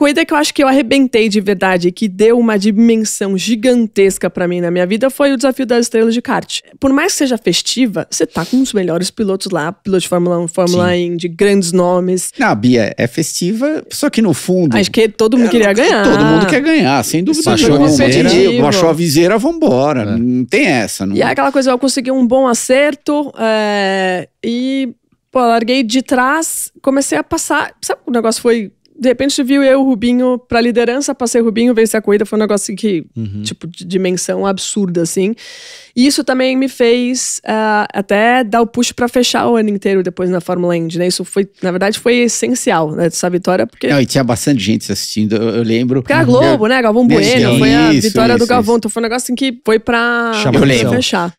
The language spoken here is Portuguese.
coisa que eu acho que eu arrebentei de verdade, que deu uma dimensão gigantesca para mim na minha vida, foi o Desafio das Estrelas de kart. Por mais que seja festiva, você tá com os melhores pilotos lá, pilotos de Fórmula 1, Fórmula Indy, grandes nomes. Não, Bia, é festiva, só que no fundo... Acho que todo mundo é, queria ganhar. Todo mundo quer ganhar, sem dúvida. Baixou a viseira, baixou a viseira, vambora. É. Não tem essa. Não... E é aquela coisa, eu consegui um bom acerto é, e... Pô, larguei de trás, comecei a passar. Sabe, o negócio foi de repente viu eu, Rubinho, pra liderança, passei Rubinho, vencer a corrida, foi um negócio que, uhum. tipo, de dimensão absurda, assim. E isso também me fez uh, até dar o push para fechar o ano inteiro depois na Fórmula Indy, né? Isso foi, na verdade, foi essencial, né, dessa vitória, porque... Não, e tinha bastante gente assistindo, eu, eu lembro. Porque era Globo, uhum. né? Galvão Bueno, foi a isso, vitória isso, do Galvão, isso. então foi um negócio assim que foi pra, pra fechar.